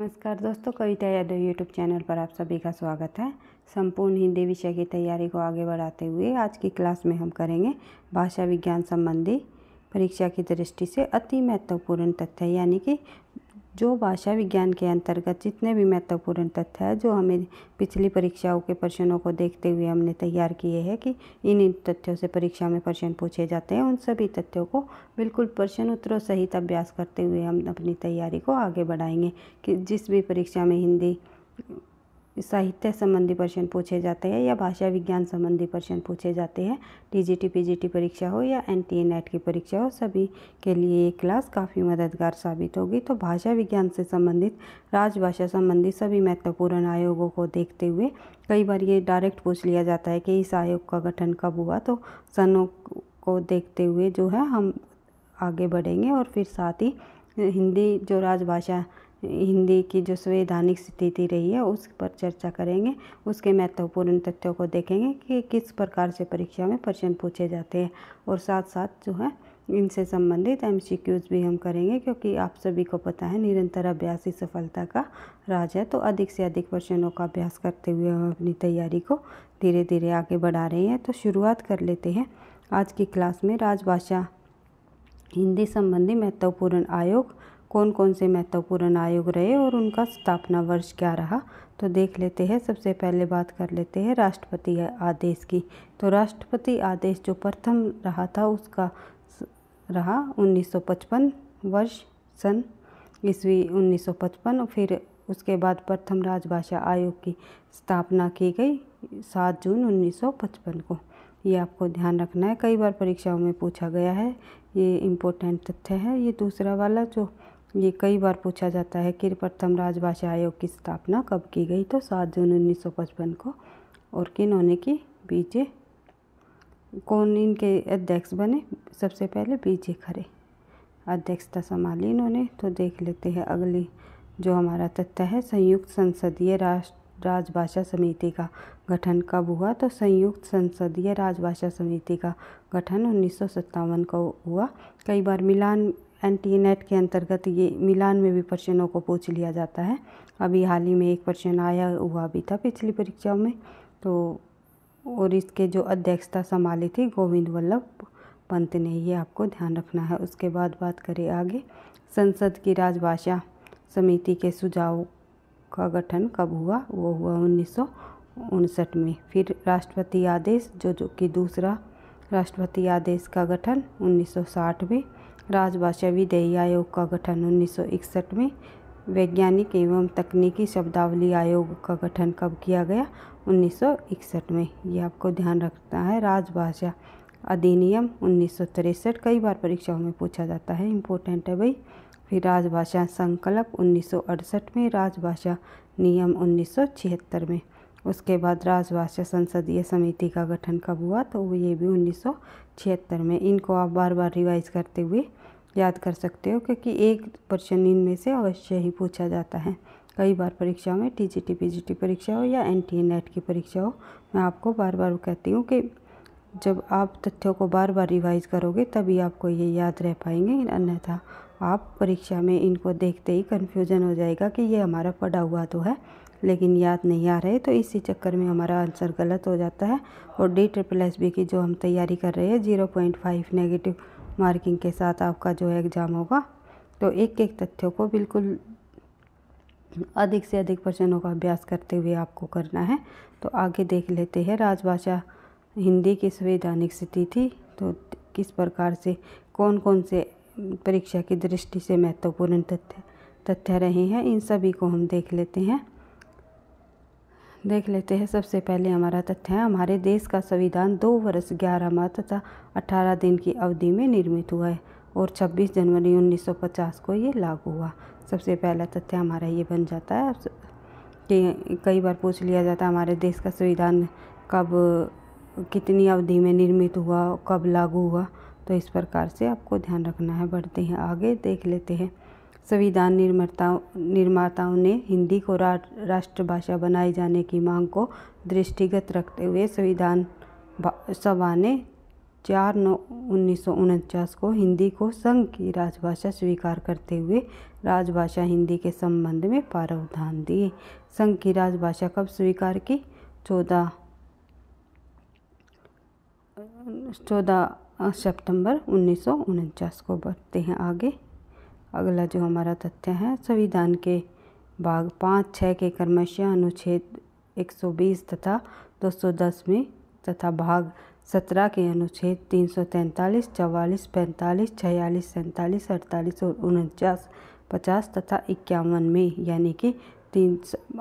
नमस्कार दोस्तों कविता Yadav YouTube channel पर आप सभी का स्वागत है संपूर्ण हिंदी विषय की तैयारी को आगे बढ़ाते हुए आज की क्लास में हम करेंगे भाषा विज्ञान संबंधी परीक्षा की दृष्टि से अति महत्वपूर्ण तथ्य यानी कि जो भाषा विज्ञान के अंतर्गत जितने भी महत्वपूर्ण तथ्य है जो हमें पिछली परीक्षाओं के प्रश्नों को देखते हुए हमने तैयार किए हैं कि इन इन तथ्यों से परीक्षा में प्रश्न पूछे जाते हैं उन सभी तथ्यों को बिल्कुल प्रश्न उत्तरों सहित अभ्यास करते हुए हम अपनी तैयारी को आगे बढ़ाएंगे कि जिस भी परीक्षा में हिंदी साहित्य संबंधी प्रश्न पूछे जाते हैं या भाषा विज्ञान संबंधी प्रश्न पूछे जाते हैं जी पीजीटी परीक्षा हो या एनटीए नेट e की परीक्षा हो सभी के लिए ये क्लास काफ़ी मददगार साबित होगी तो भाषा विज्ञान से संबंधित राजभाषा संबंधी सभी महत्वपूर्ण आयोगों को देखते हुए कई बार ये डायरेक्ट पूछ लिया जाता है कि इस आयोग का गठन कब हुआ तो सनों को देखते हुए जो है हम आगे बढ़ेंगे और फिर साथ ही हिंदी जो राजभाषा हिंदी की जो संवैधानिक स्थिति रही है उस पर चर्चा करेंगे उसके महत्वपूर्ण तथ्यों को देखेंगे कि किस प्रकार से परीक्षा में प्रश्न पूछे जाते हैं और साथ साथ जो है इनसे संबंधित एम भी हम करेंगे क्योंकि आप सभी को पता है निरंतर अभ्यास ही सफलता का राज है तो अधिक से अधिक प्रश्नों का अभ्यास करते हुए हम अपनी तैयारी को धीरे धीरे आगे बढ़ा रहे हैं तो शुरुआत कर लेते हैं आज की क्लास में राजभाषा हिंदी संबंधी महत्वपूर्ण आयोग कौन कौन से महत्वपूर्ण आयोग रहे और उनका स्थापना वर्ष क्या रहा तो देख लेते हैं सबसे पहले बात कर लेते हैं राष्ट्रपति आदेश की तो राष्ट्रपति आदेश जो प्रथम रहा था उसका रहा 1955 वर्ष सन ईस्वी 1955 फिर उसके बाद प्रथम राजभाषा आयोग की स्थापना की गई 7 जून 1955 को ये आपको ध्यान रखना है कई बार परीक्षाओं में पूछा गया है ये इम्पोर्टेंट तथ्य है ये दूसरा वाला जो ये कई बार पूछा जाता है कि प्रथम राजभाषा आयोग की स्थापना कब की गई तो सात जून उन्नीस सौ पचपन को और होने की बीजे कौन इनके अध्यक्ष बने सबसे पहले बीजे खरे अध्यक्षता संभाली इन्होंने तो देख लेते हैं अगली जो हमारा तथ्य है संयुक्त संसदीय राष्ट्र राजभाषा समिति का गठन कब हुआ तो संयुक्त संसदीय राजभाषा समिति का गठन उन्नीस को हुआ कई बार मिलान एन टी नेट के अंतर्गत ये मिलान में भी प्रश्नों को पूछ लिया जाता है अभी हाल ही में एक प्रश्न आया हुआ भी था पिछली परीक्षाओं में तो और इसके जो अध्यक्षता संभाली थी गोविंद वल्लभ पंत ने ये आपको ध्यान रखना है उसके बाद बात करें आगे संसद की राजभाषा समिति के सुझाव का गठन कब हुआ वो हुआ उन्नीस में फिर राष्ट्रपति आदेश जो जो कि दूसरा राष्ट्रपति आदेश का गठन 1960 में राजभाषा विधेयी आयोग का गठन 1961 में वैज्ञानिक एवं तकनीकी शब्दावली आयोग का गठन कब किया गया 1961 में ये आपको ध्यान रखना है राजभाषा अधिनियम उन्नीस कई बार परीक्षाओं में पूछा जाता है इम्पोर्टेंट है भाई फिर राजभाषा संकल्प उन्नीस में राजभाषा नियम उन्नीस में उसके बाद राजभाष्य संसदीय समिति का गठन कब हुआ तो ये भी उन्नीस में इनको आप बार बार रिवाइज करते हुए याद कर सकते हो क्योंकि एक प्रश्न इनमें से अवश्य ही पूछा जाता है कई बार परीक्षाओं में T G T P G T परीक्षा हो या एन टी नेट की परीक्षा हो मैं आपको बार बार कहती हूँ कि जब आप तथ्यों को बार बार रिवाइज करोगे तभी आपको ये याद रह पाएंगे अन्यथा आप परीक्षा में इनको देखते ही कन्फ्यूजन हो जाएगा कि ये हमारा पढ़ा हुआ तो है लेकिन याद नहीं आ रहे तो इसी चक्कर में हमारा आंसर गलत हो जाता है और डी ट्रिपल एस बी की जो हम तैयारी कर रहे हैं zero point five negative marking के साथ आपका जो है एग्ज़ाम होगा तो एक एक तथ्यों को बिल्कुल अधिक से अधिक प्रश्नों का अभ्यास करते हुए आपको करना है तो आगे देख लेते हैं राजभाषा हिंदी की संवैधानिक स्थिति थी तो किस प्रकार से कौन कौन से परीक्षा की दृष्टि से महत्वपूर्ण तथ्य तथ्य रहे हैं इन सभी को हम देख लेते हैं देख लेते हैं सबसे पहले हमारा तथ्य है हमारे देश का संविधान दो वर्ष ग्यारह माह तथा अठारह दिन की अवधि में निर्मित हुआ है और 26 जनवरी 1950 को ये लागू हुआ सबसे पहला तथ्य हमारा ये बन जाता है कि कई बार पूछ लिया जाता है हमारे देश का संविधान कब कितनी अवधि में निर्मित हुआ कब लागू हुआ तो इस प्रकार से आपको ध्यान रखना है बढ़ते हैं आगे देख लेते हैं संविधान निर्माताओं निर्माताओं ने हिंदी को रा, राष्ट्रभाषा बनाए जाने की मांग को दृष्टिगत रखते हुए संविधान सभा ने चार नौ उन्नीस सौ उनचास को हिंदी को संघ की राजभाषा स्वीकार करते हुए राजभाषा हिंदी के संबंध में प्रावधान दिए संघ की राजभाषा कब स्वीकार की चौदह चौदह सितंबर उन्नीस सौ उनचास को बढ़ते हैं आगे अगला जो हमारा तथ्य है संविधान के भाग पाँच छः के कर्मश अनुच्छेद 120 तथा 210 में तथा भाग सत्रह के अनुच्छेद तीन सौ तैंतालीस चवालीस पैंतालीस छियालीस सैंतालीस अड़तालीस और उनचास पचास तथा इक्यावन में यानी कि तीन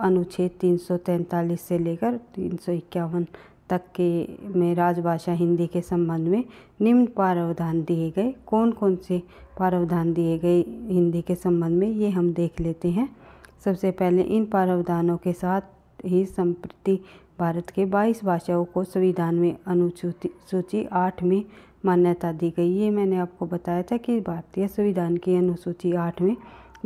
अनुच्छेद तीन सौ तैंतालीस से लेकर तीन सौ इक्यावन तक के में राजभाषा हिंदी के संबंध में निम्न प्रावधान दिए गए कौन कौन से प्रावधान दिए गए हिंदी के संबंध में ये हम देख लेते हैं सबसे पहले इन प्रावधानों के साथ ही संप्रति भारत के 22 भाषाओं को संविधान में अनुसूची सूची आठ में मान्यता दी गई ये मैंने आपको बताया था कि भारतीय संविधान की अनुसूची आठ में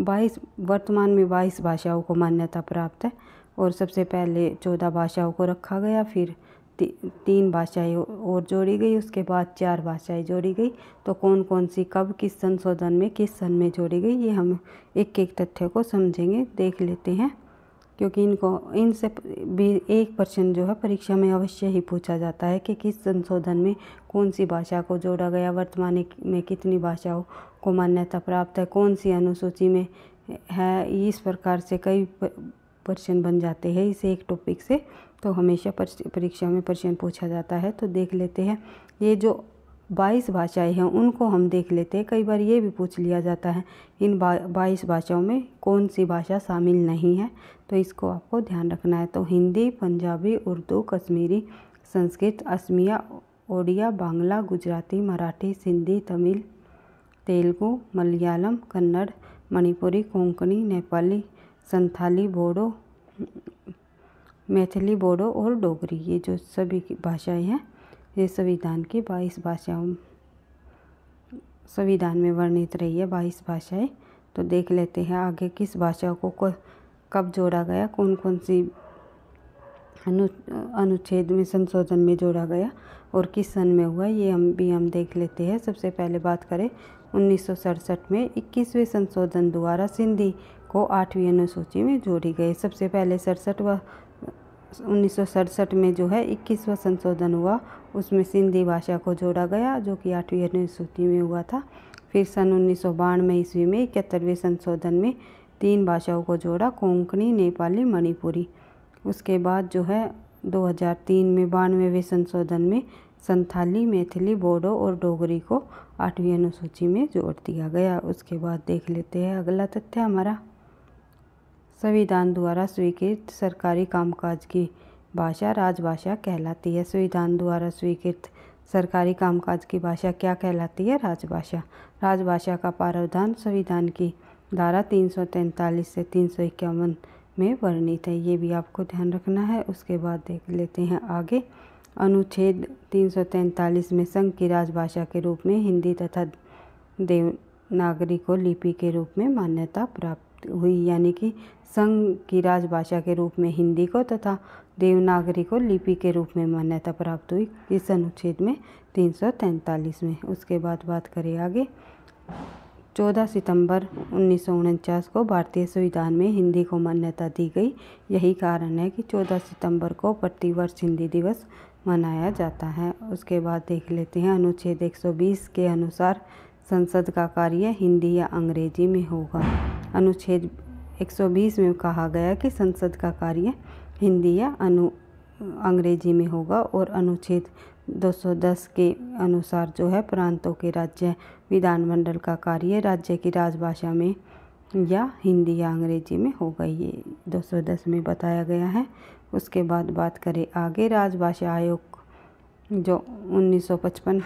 बाईस वर्तमान में बाईस भाषाओं को मान्यता प्राप्त है और सबसे पहले चौदह भाषाओं को रखा गया फिर ती, तीन भाषाएं और जोड़ी गई उसके बाद चार भाषाएं जोड़ी गई तो कौन कौन सी कब किस संशोधन में किस सन में जोड़ी गई ये हम एक एक तथ्य को समझेंगे देख लेते हैं क्योंकि इनको इनसे भी एक प्रश्न जो है परीक्षा में अवश्य ही पूछा जाता है कि किस संशोधन में कौन सी भाषा को जोड़ा गया वर्तमान में कितनी भाषाओं को मान्यता प्राप्त है कौन सी अनुसूची में है इस प्रकार से कई प्रश्न बन जाते हैं इस एक टॉपिक से तो हमेशा परीक्षा में प्रश्न पूछा जाता है तो देख लेते हैं ये जो बाईस भाषाएं हैं उनको हम देख लेते हैं कई बार ये भी पूछ लिया जाता है इन बाईस भाषाओं में कौन सी भाषा शामिल नहीं है तो इसको आपको ध्यान रखना है तो हिंदी पंजाबी उर्दू कश्मीरी संस्कृत असमिया ओडिया बांग्ला गुजराती मराठी सिंधी तमिल तेलुगु मलयालम कन्नड़ मणिपुरी कोंकणी नेपाली संथाली बोडो मैथिली बोडो और डोगरी ये जो सभी की भाषाएं हैं ये संविधान की बाईस भाषाओं संविधान में वर्णित रही है बाईस भाषाएं तो देख लेते हैं आगे किस भाषा को, कब जोड़ा गया कौन कौन सी अनु अनुच्छेद में संशोधन में जोड़ा गया और किस सन में हुआ ये हम भी हम देख लेते हैं सबसे पहले बात करें उन्नीस में इक्कीसवें संशोधन द्वारा सिंधी को आठवीं अनुसूची में जोड़ी गई सबसे पहले सड़सठ व उन्नीस में जो है इक्कीसवां संशोधन हुआ उसमें सिंधी भाषा को जोड़ा गया जो कि आठवीं अनुसूची में हुआ था फिर सन उन्नीस सौ बानवे ईस्वी में इकहत्तरवें संशोधन में तीन भाषाओं को जोड़ा कोंकणी नेपाली मणिपुरी उसके बाद जो है 2003 में बानवेवें संशोधन में संथाली मैथिली बोडो और डोगरी को आठवीं अनुसूची में जोड़ दिया गया उसके बाद देख लेते हैं अगला तथ्य हमारा संविधान द्वारा स्वीकृत सरकारी कामकाज की भाषा राजभाषा कहलाती है संविधान द्वारा स्वीकृत सरकारी कामकाज की भाषा क्या कहलाती है राजभाषा राजभाषा का प्रावधान संविधान की धारा 343 से तीन में वर्णित है ये भी आपको ध्यान रखना है उसके बाद देख लेते हैं आगे अनुच्छेद 343 में संघ की राजभाषा के रूप में हिंदी तथा देवनागरी को लिपि के रूप में मान्यता प्राप्त हुई यानी कि संघ की राजभाषा के रूप में हिंदी को तथा देवनागरी को लिपि के रूप में मान्यता प्राप्त हुई इस अनुच्छेद में तीन सौ तैंतालीस में उसके बाद बात करें आगे चौदह सितंबर उन्नीस को भारतीय संविधान में हिंदी को मान्यता दी गई यही कारण है कि 14 सितंबर को प्रतिवर्ष हिंदी दिवस मनाया जाता है उसके बाद देख लेते हैं अनुच्छेद 120 के अनुसार संसद का कार्य हिंदी या अंग्रेजी में होगा अनुच्छेद 120 में कहा गया कि संसद का कार्य हिंदी या अनु अंग्रेजी में होगा और अनुच्छेद 210 के अनुसार जो है प्रांतों के राज्य विधानमंडल का कार्य राज्य की राजभाषा में या हिंदी या अंग्रेजी में होगा ये 210 में बताया गया है उसके बाद बात करें आगे राजभाषा आयोग जो 1955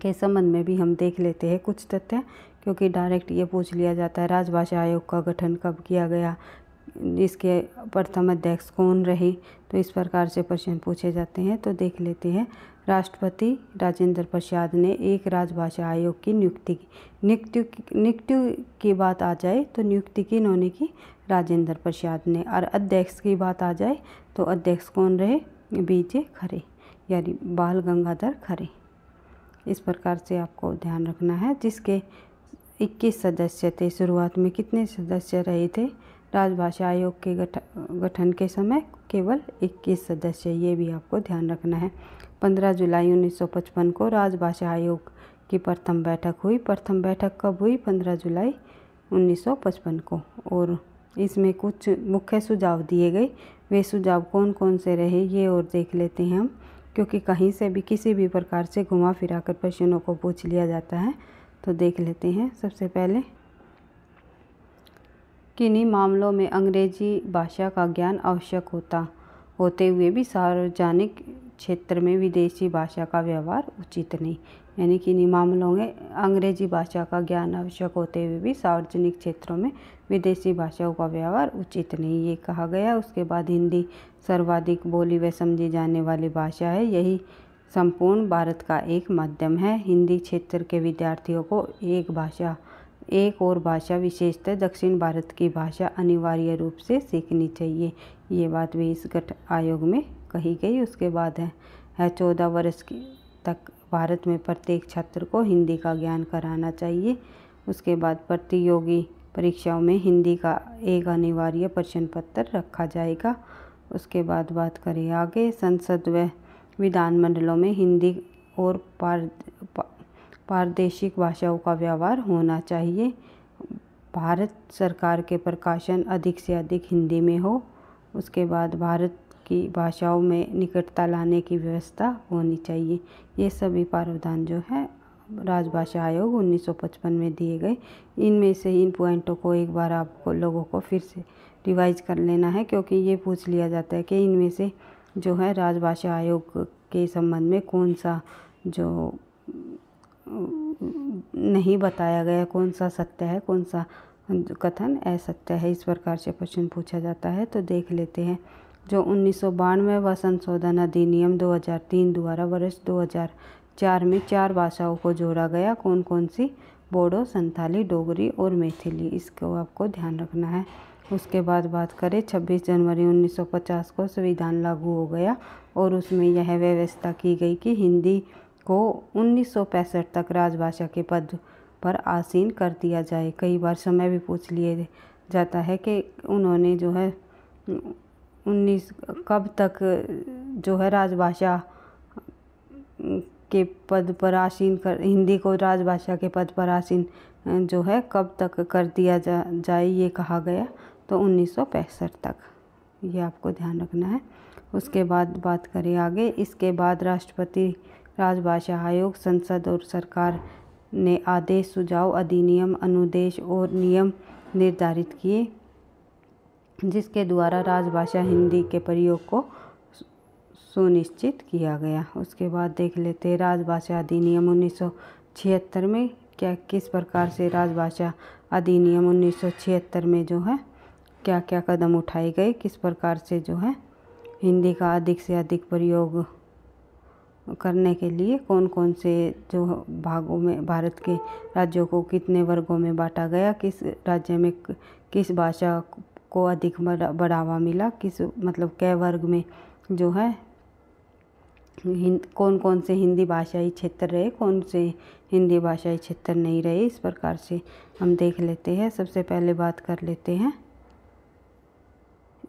के संबंध में भी हम देख लेते हैं कुछ तथ्य क्योंकि डायरेक्ट ये पूछ लिया जाता है राजभाषा आयोग का गठन कब किया गया इसके प्रथम अध्यक्ष कौन रहे तो इस प्रकार से प्रश्न पूछे जाते हैं तो देख लेते हैं राष्ट्रपति राजेंद्र प्रसाद ने एक राजभाषा आयोग की नियुक्ति की नियुक्ति नियुक्ति की बात आ जाए तो नियुक्ति की इन्होंने की राजेंद्र प्रसाद ने और अध्यक्ष की बात आ जाए तो अध्यक्ष कौन रहे बीजे खरे यानी बाल गंगाधर खरे इस प्रकार से आपको ध्यान रखना है जिसके इक्कीस सदस्य थे शुरुआत में कितने सदस्य रहे थे राजभाषा आयोग के गठ गठन के समय केवल 21 सदस्य ये भी आपको ध्यान रखना है 15 जुलाई 1955 को राजभाषा आयोग की प्रथम बैठक हुई प्रथम बैठक कब हुई 15 जुलाई 1955 को और इसमें कुछ मुख्य सुझाव दिए गए वे सुझाव कौन कौन से रहे ये और देख लेते हैं हम क्योंकि कहीं से भी किसी भी प्रकार से घुमा फिरा कर को पूछ लिया जाता है तो देख लेते हैं सबसे पहले किन्हीं मामलों में अंग्रेजी भाषा का ज्ञान आवश्यक होता होते हुए भी सार्वजनिक क्षेत्र में विदेशी भाषा का व्यवहार उचित नहीं यानी कि इन्हीं मामलों में अंग्रेजी भाषा का ज्ञान आवश्यक होते हुए भी सार्वजनिक क्षेत्रों में विदेशी भाषाओं का व्यवहार उचित नहीं ये कहा गया उसके बाद हिंदी सर्वाधिक बोली व समझी जाने वाली भाषा है यही संपूर्ण भारत का एक माध्यम है हिंदी क्षेत्र के विद्यार्थियों को एक भाषा एक और भाषा विशेषतः दक्षिण भारत की भाषा अनिवार्य रूप से सीखनी चाहिए ये बात भी इस गठ आयोग में कही गई उसके बाद है, है चौदह वर्ष की तक भारत में प्रत्येक छात्र को हिंदी का ज्ञान कराना चाहिए उसके बाद प्रतियोगी परीक्षाओं में हिंदी का एक अनिवार्य प्रश्न पत्र रखा जाएगा उसके बाद बात करें आगे संसद व विधानमंडलों में हिंदी और पार प्रादेशिक भाषाओं का व्यवहार होना चाहिए भारत सरकार के प्रकाशन अधिक से अधिक हिंदी में हो उसके बाद भारत की भाषाओं में निकटता लाने की व्यवस्था होनी चाहिए ये सभी प्रावधान जो है राजभाषा आयोग 1955 में दिए गए इनमें से इन पॉइंटों को एक बार आपको लोगों को फिर से रिवाइज कर लेना है क्योंकि ये पूछ लिया जाता है कि इनमें से जो है राजभाषा आयोग के संबंध में कौन सा जो नहीं बताया गया कौन सा सत्य है कौन सा कथन असत्य है इस प्रकार से प्रश्न पूछा जाता है तो देख लेते हैं जो उन्नीस सौ बानवे व संशोधन अधिनियम 2003 द्वारा वर्ष 2004 में चार भाषाओं को जोड़ा गया कौन कौन सी बोडो संथाली डोगरी और मैथिली इसको आपको ध्यान रखना है उसके बाद बात करें 26 जनवरी 1950 को संविधान लागू हो गया और उसमें यह व्यवस्था की गई कि हिंदी को उन्नीस तक राजभाषा के पद पर आसीन कर दिया जाए कई बार समय भी पूछ लिए जाता है कि उन्होंने जो है उन्नीस कब तक जो है राजभाषा के पद पर आसीन कर हिंदी को राजभाषा के पद पर आसीन जो है कब तक कर दिया जा, जाए ये कहा गया तो उन्नीस तक ये आपको ध्यान रखना है उसके बाद बात करें आगे इसके बाद राष्ट्रपति राजभाषा आयोग संसद और सरकार ने आदेश सुझाव अधिनियम अनुदेश और नियम निर्धारित किए जिसके द्वारा राजभाषा हिंदी के प्रयोग को सुनिश्चित किया गया उसके बाद देख लेते राजभाषा अधिनियम 1976 में क्या किस प्रकार से राजभाषा अधिनियम 1976 में जो है क्या क्या कदम उठाए गए किस प्रकार से जो है हिंदी का अधिक से अधिक प्रयोग करने के लिए कौन कौन से जो भागों में भारत के राज्यों को कितने वर्गों में बांटा गया किस राज्य में किस भाषा को अधिक बढ़ावा मिला किस मतलब कै वर्ग में जो है कौन कौन से हिंदी भाषाई क्षेत्र रहे कौन से हिंदी भाषाई क्षेत्र नहीं रहे इस प्रकार से हम देख लेते हैं सबसे पहले बात कर लेते हैं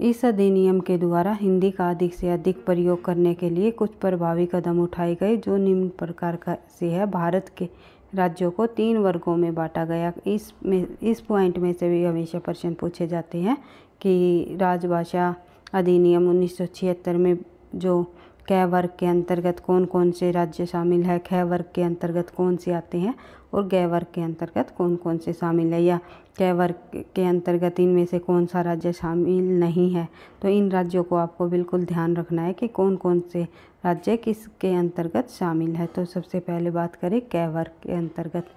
इस अधिनियम के द्वारा हिंदी का अधिक से अधिक प्रयोग करने के लिए कुछ प्रभावी कदम उठाए गए जो निम्न प्रकार का से है भारत के राज्यों को तीन वर्गों में बांटा गया इस में इस पॉइंट में से भी हमेशा प्रश्न पूछे जाते हैं कि राजभाषा अधिनियम उन्नीस में जो कै वर्ग के अंतर्गत कौन कौन से राज्य शामिल है कै वर्ग के अंतर्गत कौन से आते हैं और गय वर्ग के अंतर्गत कौन कौन से शामिल है या गै वर्ग के अंतर्गत इनमें से कौन सा राज्य शामिल नहीं है तो इन राज्यों को आपको बिल्कुल ध्यान रखना है कि कौन कौन से राज्य किसके अंतर्गत शामिल है तो सबसे पहले बात करें कै वर्ग के अंतर्गत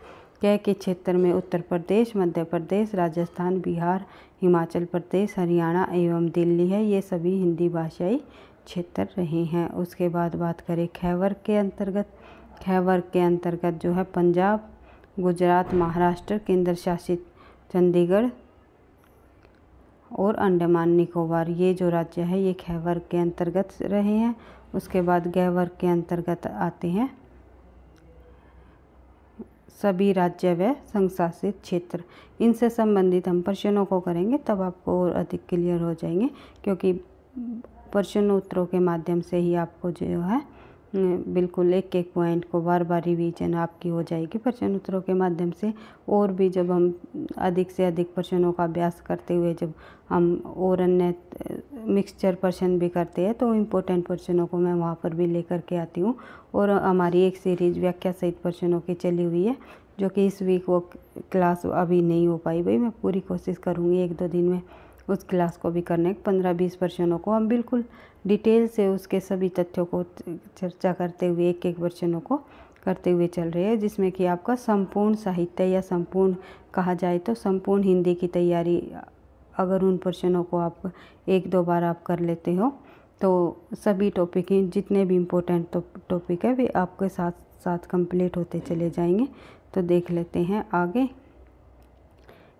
कै के क्षेत्र में उत्तर प्रदेश मध्य प्रदेश राजस्थान बिहार हिमाचल प्रदेश हरियाणा एवं दिल्ली है ये सभी हिंदी भाषाई क्षेत्र रहे हैं उसके बाद बात करें खैवर के अंतर्गत खैवर के अंतर्गत जो है पंजाब गुजरात महाराष्ट्र केंद्र शासित चंडीगढ़ और अंडमान निकोबार ये जो राज्य है ये खैवर के अंतर्गत रहे हैं उसके बाद गैवर के अंतर्गत आते हैं सभी राज्य व संघ शासित क्षेत्र इनसे संबंधित हम प्रश्नों को करेंगे तब आपको और अधिक क्लियर हो जाएंगे क्योंकि प्रश्नोत्तरों के माध्यम से ही आपको जो है बिल्कुल एक एक पॉइंट को बार बार रिवीजन आपकी हो जाएगी प्रश्न उत्तरों के माध्यम से और भी जब हम अधिक से अधिक प्रश्नों का अभ्यास करते हुए जब हम और अन्य मिक्सचर प्रश्न भी करते हैं तो इम्पोर्टेंट प्रश्नों को मैं वहाँ पर भी लेकर के आती हूँ और हमारी एक सीरीज व्याख्या सहित प्रश्नों की चली हुई है जो कि इस वीक वो क्लास अभी नहीं हो पाई भाई मैं पूरी कोशिश करूँगी एक दो दिन में उस क्लास को भी करने पंद्रह बीस प्रश्नों को हम बिल्कुल डिटेल से उसके सभी तथ्यों को चर्चा करते हुए एक एक वर्षनों को करते हुए चल रहे हैं जिसमें कि आपका संपूर्ण साहित्य या संपूर्ण कहा जाए तो संपूर्ण हिंदी की तैयारी अगर उन प्रश्नों को आप एक दो बार आप कर लेते हो तो सभी टॉपिक जितने भी इम्पोर्टेंट तो, टॉपिक है वे आपके साथ साथ कंप्लीट होते चले जाएंगे तो देख लेते हैं आगे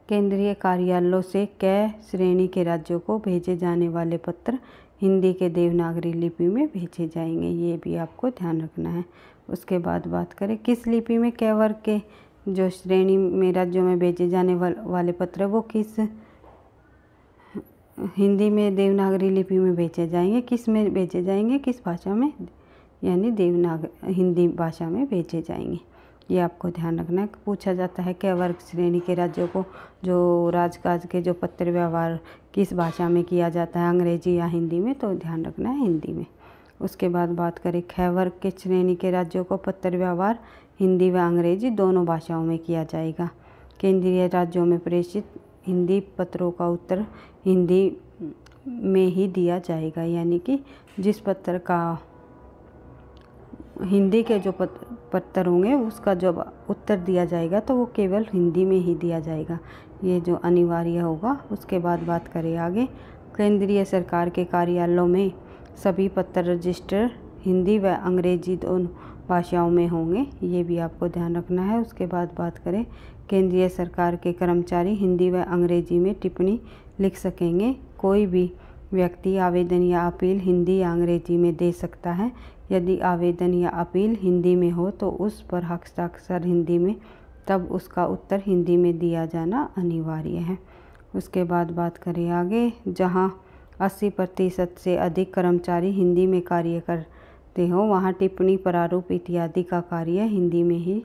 केंद्रीय कार्यालयों से कै श्रेणी के राज्यों को भेजे जाने वाले पत्र हिंदी के देवनागरी लिपि में भेजे जाएंगे ये भी आपको ध्यान रखना है उसके बाद बात करें किस लिपि में क्या वर्ग के जो श्रेणी में राज्यों में भेजे जाने वाले पत्र वो किस हिंदी में देवनागरी लिपि में भेजे जाएंगे किस में भेजे जाएंगे किस भाषा में यानी देवनाग हिंदी भाषा में भेजे जाएंगे ये आपको ध्यान रखना है पूछा जाता है कि वर्ग श्रेणी के राज्यों को जो राजकाज के जो पत्र व्यवहार किस भाषा में किया जाता है अंग्रेजी या हिंदी में तो ध्यान रखना है हिंदी में उसके बाद बात करें खै वर्ग के श्रेणी के राज्यों को पत्र व्यवहार हिंदी व अंग्रेजी दोनों भाषाओं में किया जाएगा केंद्रीय राज्यों में प्रेषित हिंदी पत्रों का उत्तर हिंदी में ही दिया जाएगा यानी कि जिस पत्र का हिंदी के जो पत्र होंगे उसका जब उत्तर दिया जाएगा तो वो केवल हिंदी में ही दिया जाएगा ये जो अनिवार्य होगा उसके बाद बात करें आगे केंद्रीय सरकार के कार्यालयों में सभी पत्र रजिस्टर हिंदी व अंग्रेजी दोनों भाषाओं में होंगे ये भी आपको ध्यान रखना है उसके बाद बात करें केंद्रीय सरकार के कर्मचारी हिंदी व अंग्रेजी में टिप्पणी लिख सकेंगे कोई भी व्यक्ति आवेदन या अपील हिंदी या अंग्रेजी में दे सकता है यदि आवेदन या अपील हिंदी में हो तो उस पर हस्ताक्षर हिंदी में तब उसका उत्तर हिंदी में दिया जाना अनिवार्य है उसके बाद बात करें आगे जहां 80 प्रतिशत से अधिक कर्मचारी हिंदी में कार्य करते हो वहां टिप्पणी प्रारूप इत्यादि का कार्य हिंदी में ही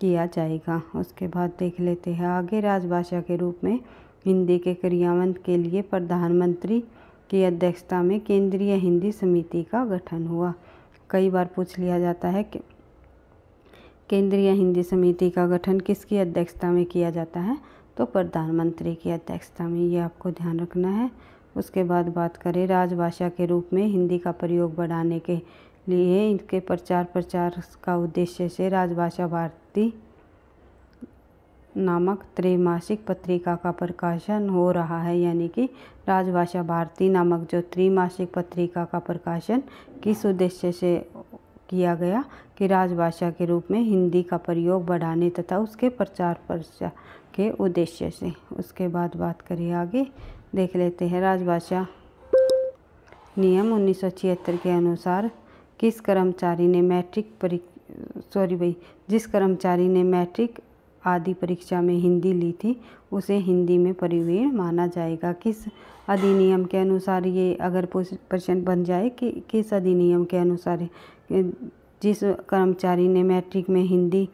किया जाएगा उसके बाद देख लेते हैं आगे राजभाषा के रूप में हिंदी के क्रियान्वयन के लिए प्रधानमंत्री की अध्यक्षता में केंद्रीय हिंदी समिति का गठन हुआ कई बार पूछ लिया जाता है कि केंद्रीय हिंदी समिति का गठन किसकी अध्यक्षता में किया जाता है तो प्रधानमंत्री की अध्यक्षता में ये आपको ध्यान रखना है उसके बाद बात करें राजभाषा के रूप में हिंदी का प्रयोग बढ़ाने के लिए इनके प्रचार प्रचार का उद्देश्य से राजभाषा भारती नामक त्रैमासिक पत्रिका का प्रकाशन हो रहा है यानी कि राजभाषा भारती नामक जो त्रैमासिक पत्रिका का प्रकाशन किस उद्देश्य से किया गया कि राजभाषा के रूप में हिंदी का प्रयोग बढ़ाने तथा उसके प्रचार प्रसार के उद्देश्य से उसके बाद बात करें आगे देख लेते हैं राजभाषा नियम उन्नीस के अनुसार किस कर्मचारी ने मैट्रिक परी सॉरी भाई जिस कर्मचारी ने मैट्रिक आदि परीक्षा में हिंदी ली थी उसे हिंदी में परिवीण माना जाएगा किस अधिनियम के अनुसार ये अगर प्रश्न बन जाए कि किस अधिनियम के अनुसार जिस कर्मचारी ने मैट्रिक में हिंदी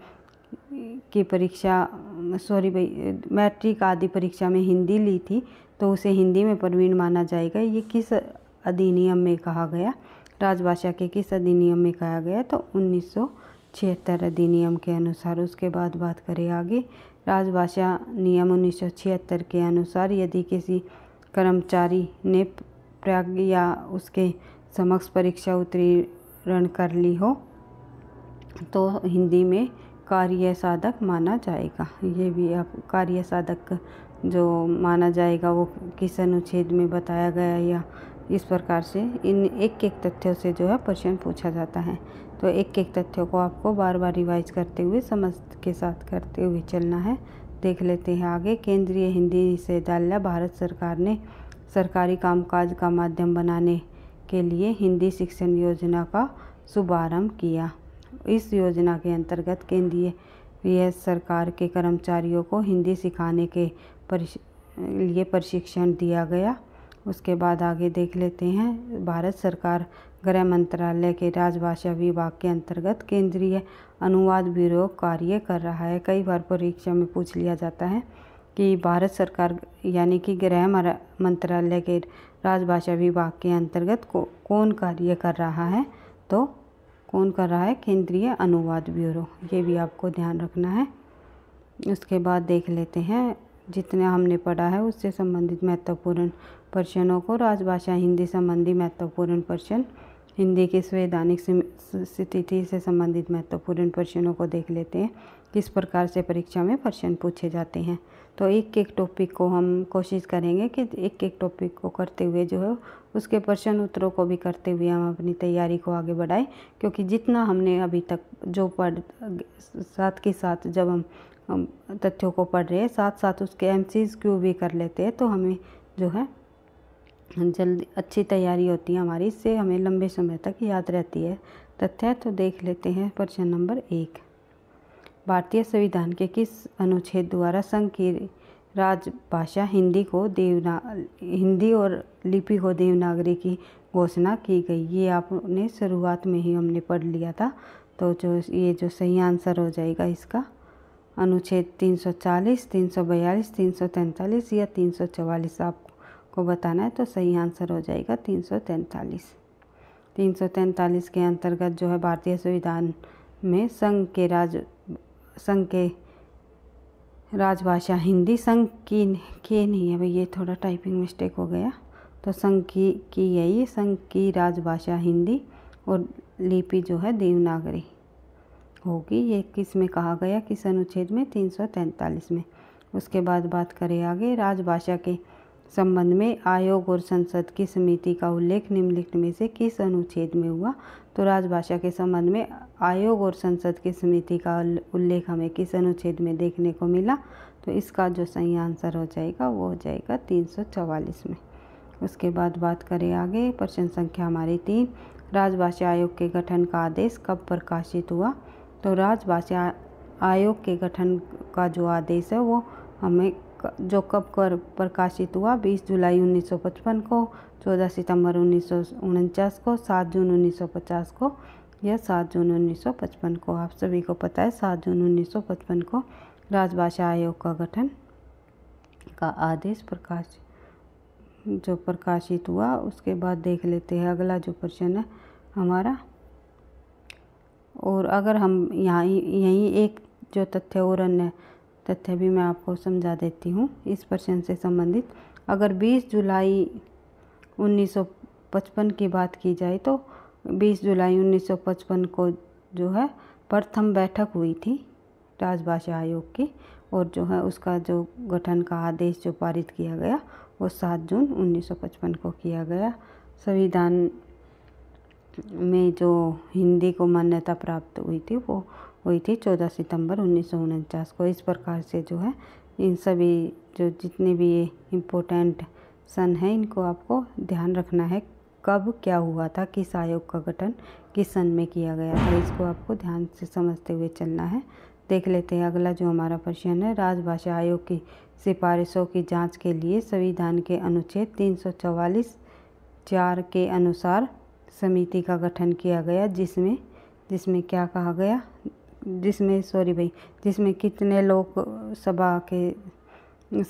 की परीक्षा सॉरी भाई मैट्रिक आदि परीक्षा में हिंदी ली थी तो उसे हिंदी में प्रवीण माना जाएगा ये किस अधिनियम में कहा गया राजभाषा के किस अधिनियम में कहा गया तो उन्नीस छिहत्तर अधिनियम के अनुसार उसके बाद बात करें आगे राजभाषा नियम उन्नीस के अनुसार यदि किसी कर्मचारी ने प्रयाग या उसके समक्ष परीक्षा उत्तीर्ण कर ली हो तो हिंदी में कार्य साधक माना जाएगा ये भी आप कार्य साधक जो माना जाएगा वो किस अनुच्छेद में बताया गया या इस प्रकार से इन एक एक तथ्यों से जो है प्रश्न पूछा जाता है तो एक एक तथ्यों को आपको बार बार रिवाइज करते हुए समझ के साथ करते हुए चलना है देख लेते हैं आगे केंद्रीय हिंदी निषेधालय भारत सरकार ने सरकारी कामकाज का माध्यम बनाने के लिए हिंदी शिक्षण योजना का शुभारम्भ किया इस योजना के अंतर्गत केंद्रीय सरकार के कर्मचारियों को हिंदी सिखाने के परिश लिए प्रशिक्षण दिया गया उसके बाद आगे देख लेते हैं भारत सरकार गृह मंत्रालय के राजभाषा विभाग के अंतर्गत केंद्रीय अनुवाद ब्यूरो कार्य कर रहा है कई बार परीक्षा में पूछ लिया जाता है कि भारत सरकार यानी कि गृह मंत्रालय के राजभाषा विभाग के अंतर्गत को कौन कार्य कर रहा है तो कौन कर रहा है केंद्रीय अनुवाद ब्यूरो ये भी आपको ध्यान रखना है उसके बाद देख लेते हैं जितने हमने पढ़ा है उससे संबंधित महत्वपूर्ण प्रश्नों को राजभाषा हिंदी संबंधी महत्वपूर्ण प्रश्न हिंदी के संवैधानिक स्थिति से संबंधित महत्वपूर्ण प्रश्नों को देख लेते हैं किस प्रकार से परीक्षा में प्रश्न पूछे जाते हैं तो एक एक टॉपिक को हम कोशिश करेंगे कि एक एक टॉपिक को करते हुए जो है उसके प्रश्न उत्तरों को भी करते हुए हम अपनी तैयारी को आगे बढ़ाएं क्योंकि जितना हमने अभी तक जो पढ़ साथ के साथ जब हम तथ्यों को पढ़ रहे हैं साथ साथ उसके एम क्यू भी कर लेते हैं तो हमें जो है जल्दी अच्छी तैयारी होती है हमारी इससे हमें लंबे समय तक याद रहती है तथ्य तो देख लेते हैं प्रश्न नंबर एक भारतीय संविधान के किस अनुच्छेद द्वारा संघ की राजभाषा हिंदी को देवना हिंदी और लिपि को देवनागरी की घोषणा की गई ये आपने शुरुआत में ही हमने पढ़ लिया था तो जो ये जो सही आंसर हो जाएगा इसका अनुच्छेद 340, 342, 343 या 344 आपको बताना है तो सही आंसर हो जाएगा 343। 343 के अंतर्गत जो है भारतीय संविधान में संघ के राज संघ के राजभाषा हिंदी संघ की के नहीं है भाई ये थोड़ा टाइपिंग मिस्टेक हो गया तो संघ की की यही संघ की राजभाषा हिंदी और लिपि जो है देवनागरी होगी ये किस में कहा गया किस अनुच्छेद में 343 में उसके बाद बात करें आगे राजभाषा के संबंध में आयोग और संसद की समिति का उल्लेख निम्नलिखित में से किस अनुच्छेद में हुआ तो राजभाषा के संबंध में आयोग और संसद की समिति का उल्लेख हमें किस अनुच्छेद में देखने को मिला तो इसका जो सही आंसर हो जाएगा वो हो जाएगा 344 में उसके बाद बात करें आगे प्रश्न संख्या हमारी तीन राजभाषा आयोग के गठन का आदेश कब प्रकाशित हुआ तो राज्य आयोग के गठन का जो आदेश है वो हमें जो कब कर प्रकाशित हुआ 20 जुलाई 1955 को 14 सितंबर उन्नीस को 7 जून 1950 को या 7 जून 1955 को आप सभी को पता है 7 जून 1955 को राजभाषा आयोग का गठन का आदेश प्रकाश जो प्रकाशित हुआ उसके बाद देख लेते हैं अगला जो प्रश्न है हमारा और अगर हम यहाँ यहीं एक जो तथ्य और अन्य तथ्य भी मैं आपको समझा देती हूँ इस प्रश्न से संबंधित अगर 20 जुलाई 1955 की बात की जाए तो 20 जुलाई 1955 को जो है प्रथम बैठक हुई थी राजभाषा आयोग की और जो है उसका जो गठन का आदेश जो पारित किया गया वो 7 जून 1955 को किया गया संविधान में जो हिंदी को मान्यता प्राप्त हुई थी वो हुई थी चौदह सितंबर उन्नीस को इस प्रकार से जो है इन सभी जो जितने भी ये इम्पोर्टेंट सन हैं इनको आपको ध्यान रखना है कब क्या हुआ था किस आयोग का गठन किस सन में किया गया था इसको आपको ध्यान से समझते हुए चलना है देख लेते हैं अगला जो हमारा प्रश्न है राजभाषा आयोग की सिफारिशों की जांच के लिए संविधान के अनुच्छेद तीन सौ चार के अनुसार समिति का गठन किया गया जिसमें जिसमें क्या कहा गया जिसमें सॉरी भाई जिसमें कितने लोग सभा के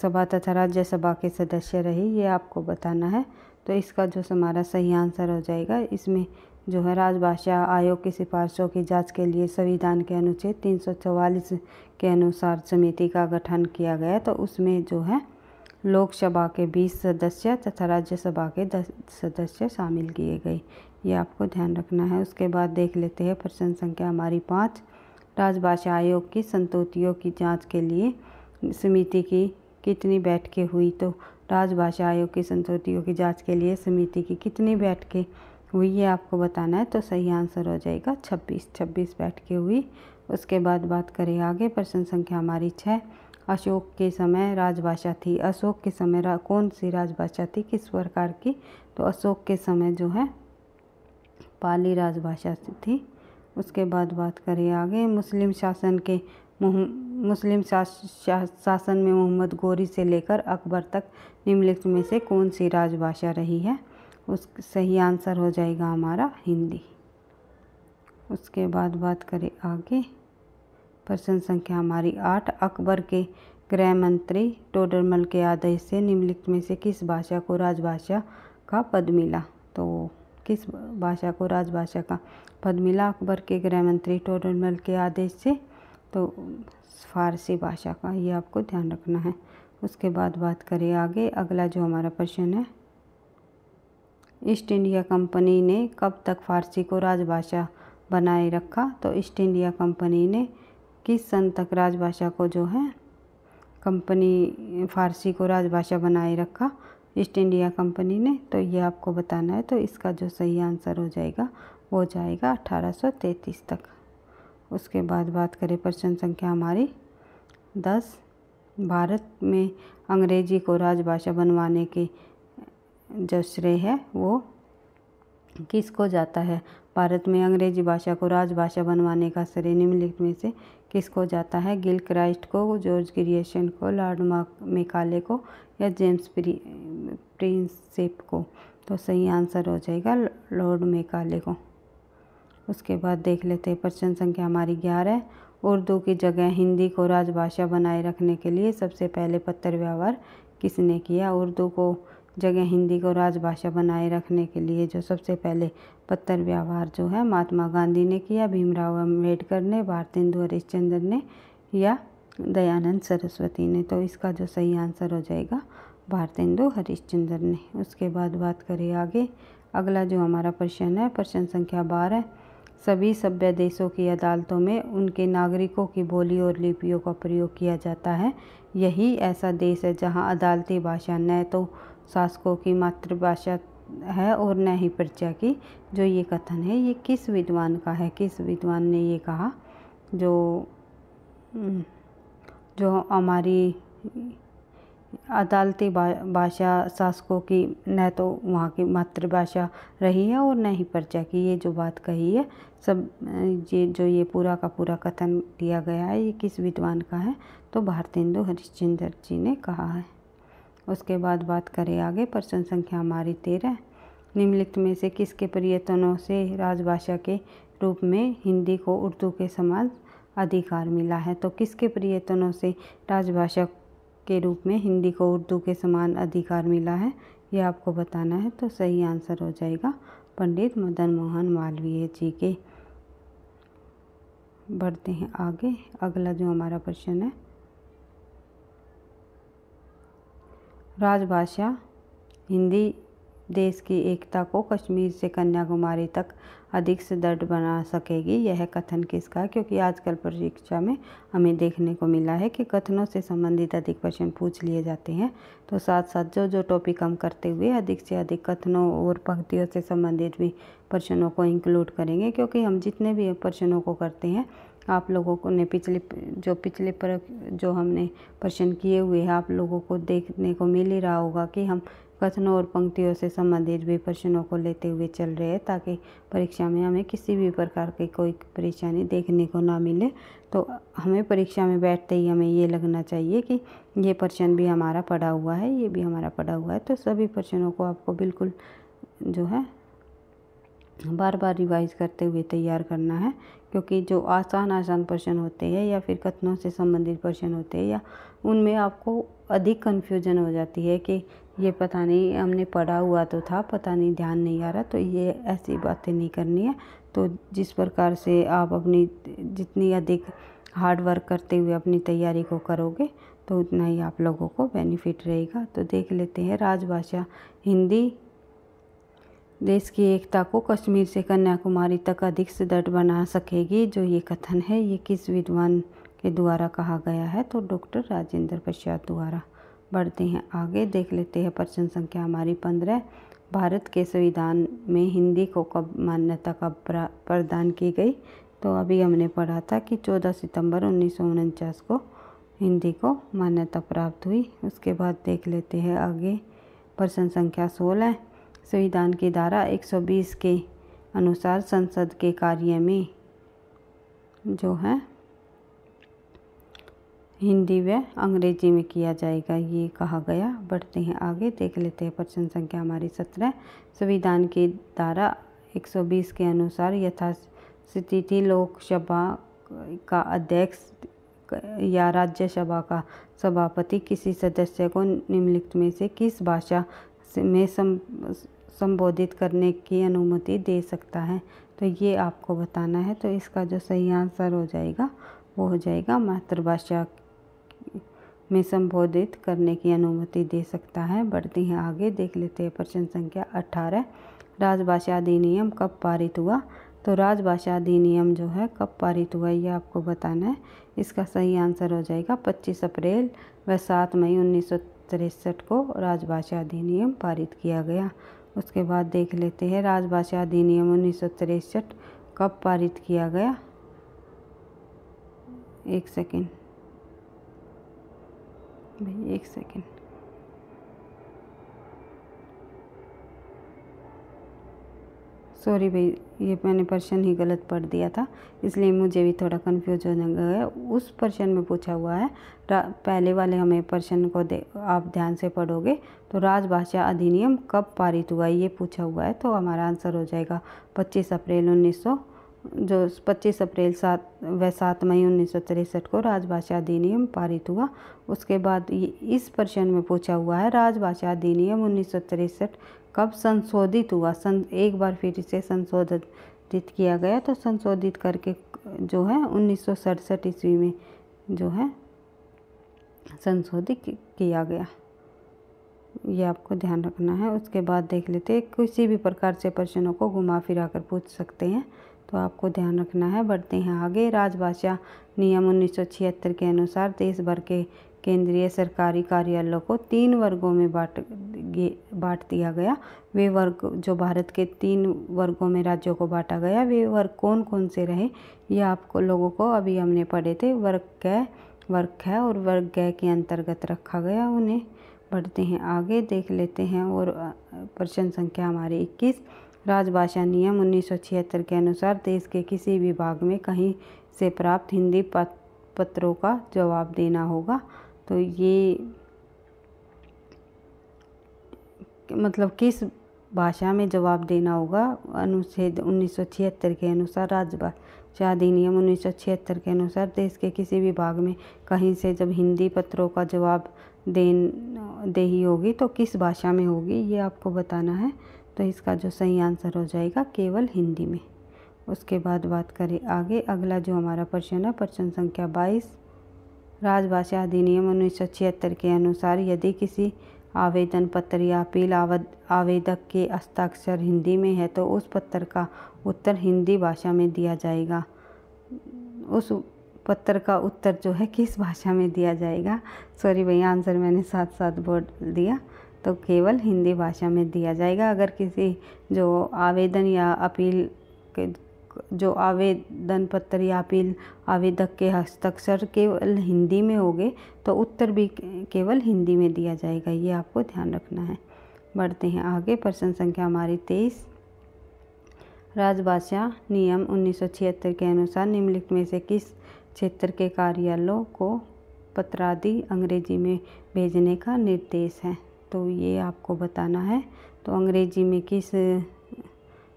सभा तथा राज्यसभा के सदस्य रहे ये आपको बताना है तो इसका जो हमारा सही आंसर हो जाएगा इसमें जो है राजभाषा आयोग की सिफारिशों की जांच के लिए संविधान के अनुच्छेद तीन के अनुसार समिति का गठन किया गया तो उसमें जो है लोकसभा के 20 सदस्य तथा राज्यसभा के 10 सदस्य शामिल किए गए ये आपको ध्यान रखना है उसके बाद देख लेते हैं प्रश्न संख्या हमारी पाँच राजभाषा आयोग की संतुतियों की जांच के लिए समिति की कितनी बैठकें हुई तो राजभाषा आयोग की संतुतियों की जांच के लिए समिति की कितनी बैठकें हुई ये आपको बताना है तो सही आंसर हो जाएगा छब्बीस छब्बीस बैठकें हुई उसके बाद बात करें आगे प्रश्न संख्या हमारी छः अशोक के समय राजभाषा थी अशोक के समय कौन सी राजभाषा थी किस प्रकार की तो अशोक के समय जो है पाली राजभाषा थी उसके बाद बात करें आगे मुस्लिम शासन के मुस्लिम शासन में मोहम्मद गौरी से लेकर अकबर तक निम्नलिखित में से कौन सी राजभाषा रही है उस सही आंसर हो जाएगा हमारा हिंदी उसके बाद बात करें आगे प्रश्न संख्या हमारी आठ अकबर के गृह मंत्री टोडरमल के आदेश से निम्नलिखित में से किस भाषा को राजभाषा का पद मिला तो किस भाषा को राजभाषा का मिला अकबर के गृहमंत्री टोडरमल के आदेश से तो फारसी भाषा का ये आपको ध्यान रखना है उसके बाद बात करें आगे अगला जो हमारा प्रश्न है ईस्ट इंडिया कंपनी ने कब तक फारसी को राजभाषा बनाए रखा तो ईस्ट इंडिया कंपनी ने किस सन तक राजभाषा को जो है कंपनी फारसी को राजभाषा बनाए रखा ईस्ट इंडिया कंपनी ने तो ये आपको बताना है तो इसका जो सही आंसर हो जाएगा वो जाएगा 1833 तक उसके बाद बात करें प्रश्न संख्या हमारी दस भारत में अंग्रेजी को राजभाषा बनवाने के जो श्रेय है वो किसको जाता है भारत में अंग्रेजी भाषा को राजभाषा बनवाने का श्रेय निम्नलिखित में से किसको जाता है गिल क्राइस्ट को जॉर्ज ग्रिएशन को लॉर्ड मेकाले को या जेम्स प्रिंसिप को तो सही आंसर हो जाएगा लॉर्ड मेकाले को उसके बाद देख लेते हैं प्रश्न संख्या हमारी ग्यारह उर्दू की जगह हिंदी को राजभाषा बनाए रखने के लिए सबसे पहले पत्र व्यवहार किसने किया उर्दू को जगह हिंदी को राजभाषा बनाए रखने के लिए जो सबसे पहले पत्थर व्यवहार जो है महात्मा गांधी ने किया भीमराव अम्बेडकर ने भारतेंदु हरिश्चंद्र ने या दयानंद सरस्वती ने तो इसका जो सही आंसर हो जाएगा भारतेंदु हरिश्चंद्र ने उसके बाद बात करें आगे अगला जो हमारा प्रश्न है प्रश्न संख्या बारह सभी सभ्य देशों की अदालतों में उनके नागरिकों की बोली और लिपियों का प्रयोग किया जाता है यही ऐसा देश है जहां अदालती भाषा न तो शासकों की मातृभाषा है और न ही प्रजा की जो ये कथन है ये किस विद्वान का है किस विद्वान ने ये कहा जो जो हमारी अदालती भाषा शासकों की न तो वहाँ की मातृभाषा रही है और न ही प्रजा की ये जो बात कही है सब ये जो ये पूरा का पूरा कथन दिया गया है ये किस विद्वान का है तो भारतेंदु हरिश्चंद्र जी ने कहा है उसके बाद बात करें आगे प्रश्न संख्या हमारी तेरह निम्नलिखित में से किसके प्रयत्नों से राजभाषा के रूप में हिंदी को उर्दू के समान अधिकार मिला है तो किसके प्रयत्नों से राजभाषा के रूप में हिंदी को उर्दू के समान अधिकार मिला है यह आपको बताना है तो सही आंसर हो जाएगा पंडित मदन मोहन मालवीय जी के बढ़ते हैं आगे अगला जो हमारा प्रश्न है राजभाषा हिंदी देश की एकता को कश्मीर से कन्याकुमारी तक अधिक सुदृढ़ बना सकेगी यह कथन किसका क्योंकि आजकल परीक्षा में हमें देखने को मिला है कि कथनों से संबंधित अधिक प्रश्न पूछ लिए जाते हैं तो साथ साथ जो जो टॉपिक कम करते हुए अधिक से अधिक कथनों और पंक्तियों से संबंधित भी प्रश्नों को इंक्लूड करेंगे क्योंकि हम जितने भी प्रश्नों को करते हैं आप लोगों को ने पिछले जो पिछले पर जो हमने प्रश्न किए हुए हैं आप लोगों को देखने को मिल ही रहा होगा कि हम कथनों और पंक्तियों से संबंधित भी प्रश्नों को लेते हुए चल रहे हैं ताकि परीक्षा में हमें किसी भी प्रकार की कोई परेशानी देखने को ना मिले तो हमें परीक्षा में बैठते ही हमें ये लगना चाहिए कि ये प्रश्न भी हमारा पढ़ा हुआ है ये भी हमारा पढ़ा हुआ है तो सभी प्रश्नों को आपको बिल्कुल जो है बार बार रिवाइज करते हुए तैयार करना है क्योंकि जो आसान आसान प्रश्न होते हैं या फिर कथनों से संबंधित प्रश्न होते हैं या उनमें आपको अधिक कन्फ्यूजन हो जाती है कि ये पता नहीं हमने पढ़ा हुआ तो था पता नहीं ध्यान नहीं आ रहा तो ये ऐसी बातें नहीं करनी है तो जिस प्रकार से आप अपनी जितनी अधिक हार्ड वर्क करते हुए अपनी तैयारी को करोगे तो उतना ही आप लोगों को बेनिफिट रहेगा तो देख लेते हैं राजभाषा हिंदी देश की एकता को कश्मीर से कन्याकुमारी तक अधिक सुदृढ़ बना सकेगी जो ये कथन है ये किस विद्वान के द्वारा कहा गया है तो डॉक्टर राजेंद्र प्रसाद द्वारा बढ़ते हैं आगे देख लेते हैं प्रश्न संख्या हमारी पंद्रह भारत के संविधान में हिंदी को कब मान्यता कब प्रदान की गई तो अभी हमने पढ़ा था कि 14 सितंबर उन्नीस को हिंदी को मान्यता प्राप्त हुई उसके बाद देख लेते हैं आगे प्रश्न संख्या सोलह संविधान की धारा 120 के अनुसार संसद के कार्य में जो है हिंदी व अंग्रेजी में किया जाएगा ये कहा गया बढ़ते हैं आगे देख लेते हैं प्रश्न संख्या हमारी सत्रह संविधान की धारा 120 के अनुसार यथास्थिति लोकसभा का अध्यक्ष या राज्यसभा का सभापति किसी सदस्य को निम्नलिखित में से किस भाषा में संबोधित करने की अनुमति दे सकता है तो ये आपको बताना है तो इसका जो सही आंसर हो जाएगा वो हो जाएगा मातृभाषा में संबोधित करने की अनुमति दे सकता है बढ़ते हैं आगे देख लेते हैं प्रश्न संख्या अट्ठारह राजभाषा अधिनियम कब पारित हुआ तो राजभाषा अधिनियम जो है कब पारित हुआ ये आपको बताना है इसका सही आंसर हो जाएगा 25 अप्रैल व 7 मई उन्नीस को राजभाषा अधिनियम पारित किया गया उसके बाद देख लेते हैं राजभाषा अधिनियम उन्नीस कब पारित किया गया एक सेकेंड भाई एक सेकेंड सॉरी भाई ये मैंने प्रश्न ही गलत पढ़ दिया था इसलिए मुझे भी थोड़ा कन्फ्यूज होने गया उस प्रश्न में पूछा हुआ है पहले वाले हमें प्रश्न को दे आप ध्यान से पढ़ोगे तो राजभाषा अधिनियम कब पारित हुआ ये पूछा हुआ है तो हमारा आंसर हो जाएगा पच्चीस अप्रैल उन्नीस जो 25 अप्रैल सात व सात मई उन्नीस को राजभाषा अधिनियम पारित हुआ उसके बाद इस प्रश्न में पूछा हुआ है राजभाषा अधिनियम उन्नीस कब संशोधित हुआ सं एक बार फिर इसे संशोधित किया गया तो संशोधित करके जो है उन्नीस ईस्वी में जो है संशोधित किया गया ये आपको ध्यान रखना है उसके बाद देख लेते हैं किसी भी प्रकार से प्रश्नों को घुमा फिरा कर पूछ सकते हैं तो आपको ध्यान रखना है बढ़ते हैं आगे राजभाषा नियम उन्नीस के अनुसार देश भर के केंद्रीय सरकारी कार्यालयों को तीन वर्गों में बांट बांट दिया गया वे वर्ग जो भारत के तीन वर्गों में राज्यों को बांटा गया वे वर्ग कौन कौन से रहे ये आपको लोगों को अभी हमने पढ़े थे वर्ग कै वर्ग है और वर्ग ग के अंतर्गत रखा गया उन्हें बढ़ते हैं आगे देख लेते हैं और प्रश्न संख्या हमारी इक्कीस राजभाषा नियम उन्नीस के अनुसार देश के किसी भी भाग में कहीं से प्राप्त हिंदी पत्रों का जवाब देना होगा तो ये मतलब किस भाषा में जवाब देना होगा अनुच्छेद उन्नीस के अनुसार राज्य भाषा अधिनियम उन्नीस के अनुसार देश के किसी भी भाग में कहीं से जब हिंदी पत्रों का जवाब देन देही होगी तो किस भाषा में होगी ये आपको बताना है तो इसका जो सही आंसर हो जाएगा केवल हिंदी में उसके बाद बात करें आगे अगला जो हमारा प्रश्न है प्रश्न संख्या बाईस राजभाषा अधिनियम उन्नीस सौ छिहत्तर के अनुसार यदि किसी आवेदन पत्र या अपील आवेदक के हस्ताक्षर हिंदी में है तो उस पत्र का उत्तर हिंदी भाषा में दिया जाएगा उस पत्र का उत्तर जो है किस भाषा में दिया जाएगा सॉरी भैया आंसर मैंने साथ साथ बोल दिया तो केवल हिंदी भाषा में दिया जाएगा अगर किसी जो आवेदन या अपील के जो आवेदन पत्र या अपील आवेदक के हस्ताक्षर केवल हिंदी में होंगे तो उत्तर भी केवल हिंदी में दिया जाएगा ये आपको ध्यान रखना है बढ़ते हैं आगे प्रश्न संख्या हमारी तेईस राजभाषा नियम उन्नीस के अनुसार निम्नलिखित में से किस क्षेत्र के कार्यालयों को पत्रादि अंग्रेजी में भेजने का निर्देश है तो ये आपको बताना है तो अंग्रेजी में किस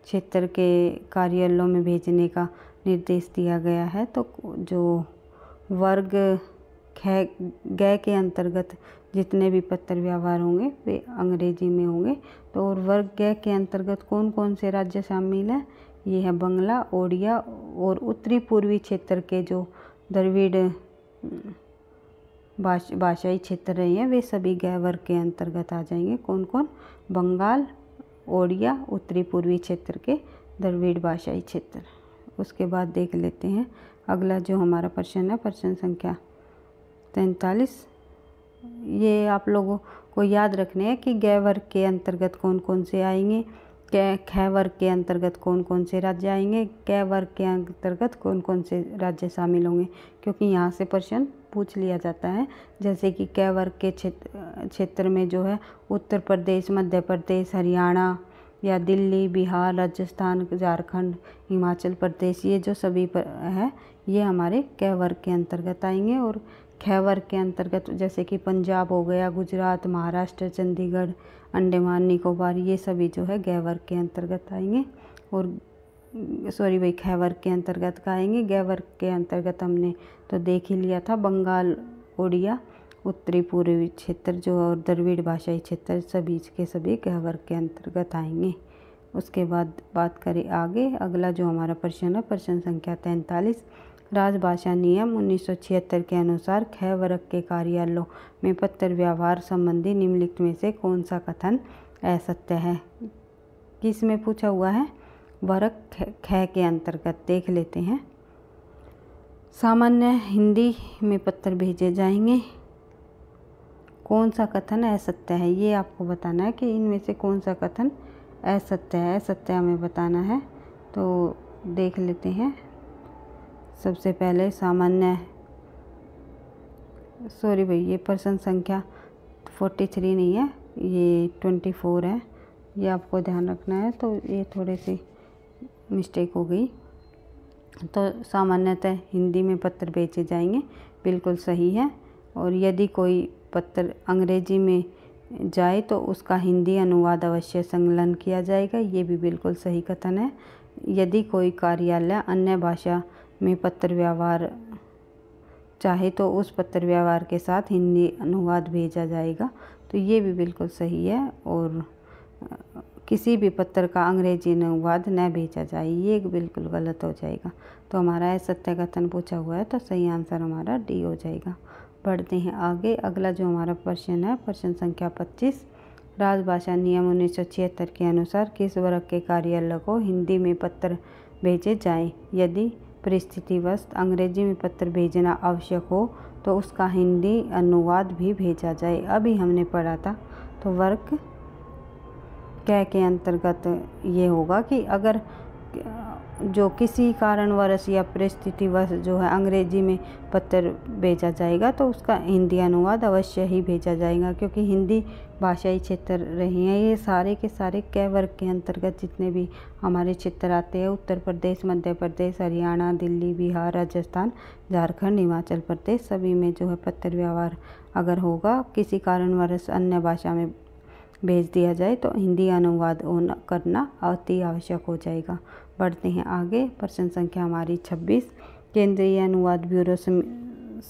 क्षेत्र के कार्यालयों में भेजने का निर्देश दिया गया है तो जो वर्ग खै गय के अंतर्गत जितने भी पत्र व्यवहार होंगे वे अंग्रेजी में होंगे तो और वर्ग गय के अंतर्गत कौन कौन से राज्य शामिल हैं ये है बंगला ओडिया और उत्तरी पूर्वी क्षेत्र के जो द्रविड़ भाषाई क्षेत्र रहे हैं वे सभी गय वर्ग के अंतर्गत आ जाएंगे कौन कौन बंगाल ओडिया उत्तरी पूर्वी क्षेत्र के द्रविड़ भाषाई क्षेत्र उसके बाद देख लेते हैं अगला जो हमारा प्रश्न है प्रश्न संख्या तैंतालीस ये आप लोगों को याद रखने हैं कि गै वर्ग के अंतर्गत कौन कौन से आएंगे ख वर्ग के अंतर्गत कौन कौन से राज्य आएंगे कै वर्ग के अंतर्गत कौन कौन से राज्य शामिल होंगे क्योंकि यहाँ से प्रश्न पूछ लिया जाता है जैसे कि कै वर्ग के क्षेत्र क्षेत्र में जो है उत्तर प्रदेश मध्य प्रदेश हरियाणा या दिल्ली बिहार राजस्थान झारखंड हिमाचल प्रदेश ये जो सभी पर है ये हमारे कै वर्ग के अंतर्गत आएंगे और खै वर्ग के अंतर्गत जैसे कि पंजाब हो गया गुजरात महाराष्ट्र चंडीगढ़ अंडमान निकोबार ये सभी जो है गै वर्ग के अंतर्गत आएंगे और सॉरी भाई खैवर के अंतर्गत गाएंगे गैवर के अंतर्गत हमने तो देख ही लिया था बंगाल उड़िया उत्तरी पूर्वी क्षेत्र जो और द्रविड़ भाषाई क्षेत्र सभी के सभी गहवर के अंतर्गत आएंगे उसके बाद बात करें आगे अगला जो हमारा प्रश्न है प्रश्न संख्या तैंतालीस राजभाषा नियम उन्नीस के अनुसार खय वर्ग के कार्यालयों में पत्र व्यवहार संबंधी निम्नलिखित में से कौन सा कथन असत्य है किस में पूछा हुआ है वर्ग ख के अंतर्गत देख लेते हैं सामान्य हिंदी में पत्र भेजे जाएंगे कौन सा कथन असत्य है ये आपको बताना है कि इनमें से कौन सा कथन असत्य है असत्य हमें बताना है तो देख लेते हैं सबसे पहले सामान्य सॉरी भाई ये पर्सन संख्या फोर्टी थ्री नहीं है ये ट्वेंटी फोर है ये आपको ध्यान रखना है तो ये थोड़े से मिस्टेक हो गई तो सामान्यतः हिंदी में पत्र बेचे जाएंगे बिल्कुल सही है और यदि कोई पत्र अंग्रेजी में जाए तो उसका हिंदी अनुवाद अवश्य संकलन किया जाएगा ये भी बिल्कुल सही कथन है यदि कोई कार्यालय अन्य भाषा में पत्र व्यवहार चाहे तो उस पत्र व्यवहार के साथ हिंदी अनुवाद भेजा जाएगा तो ये भी बिल्कुल सही है और किसी भी पत्र का अंग्रेजी अनुवाद न भेजा जाए ये बिल्कुल गलत हो जाएगा तो हमारा है सत्य कथन पूछा हुआ है तो सही आंसर हमारा डी हो जाएगा बढ़ते हैं आगे अगला जो हमारा प्रश्न है प्रश्न संख्या पच्चीस राजभाषा नियम उन्नीस के अनुसार किस वर्ग के कार्यालय को हिंदी में पत्र भेजे जाए यदि परिस्थितिवश अंग्रेजी में पत्र भेजना आवश्यक हो तो उसका हिंदी अनुवाद भी भेजा जाए अभी हमने पढ़ा था तो वर्ग कह के अंतर्गत ये होगा कि अगर जो किसी कारणवश या परिस्थितिवश जो है अंग्रेजी में पत्र भेजा जाएगा तो उसका हिंदी अनुवाद अवश्य ही भेजा जाएगा क्योंकि हिंदी भाषाई क्षेत्र रही हैं ये सारे के सारे कै वर्ग के अंतर्गत जितने भी हमारे क्षेत्र आते हैं उत्तर प्रदेश मध्य प्रदेश हरियाणा दिल्ली बिहार राजस्थान झारखंड हिमाचल प्रदेश सभी में जो है पत्र व्यवहार अगर होगा किसी कारणवश अन्य भाषा में भेज दिया जाए तो हिंदी अनुवाद करना अति आवश्यक हो जाएगा बढ़ते हैं आगे प्रश्न संख्या हमारी 26 केंद्रीय अनुवाद ब्यूरो से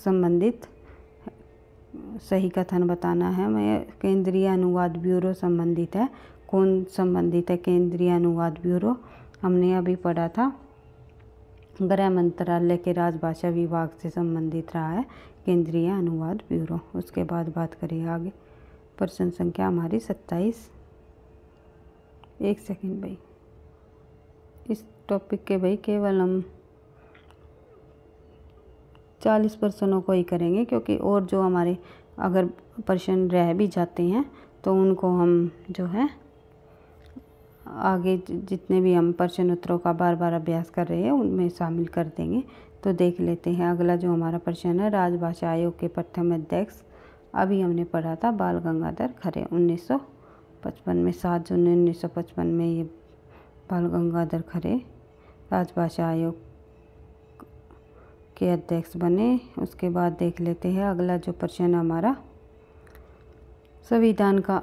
संबंधित सही कथन बताना है मैं केंद्रीय अनुवाद ब्यूरो संबंधित है कौन संबंधित है केंद्रीय अनुवाद ब्यूरो हमने अभी पढ़ा था गृह मंत्रालय के राजभाषा विभाग से संबंधित रहा है केंद्रीय अनुवाद ब्यूरो उसके बाद बात करिए आगे पर जनसंख्या हमारी सत्ताईस एक सेकंड भाई इस टॉपिक के भाई केवल हम चालीस पर्सनों को ही करेंगे क्योंकि और जो हमारे अगर पर्सन रह भी जाते हैं तो उनको हम जो है आगे जितने भी हम प्रश्न उत्तरों का बार बार अभ्यास कर रहे हैं उनमें शामिल कर देंगे तो देख लेते हैं अगला जो हमारा प्रश्न है राजभाषा आयोग के प्रथम अध्यक्ष अभी हमने पढ़ा था बाल गंगाधर खरे 1955 में सात जून उन्नीस सौ पचपन में ये बाल गंगाधर खरे राजभाषा आयोग के अध्यक्ष बने उसके बाद देख लेते हैं अगला जो प्रश्न हमारा संविधान का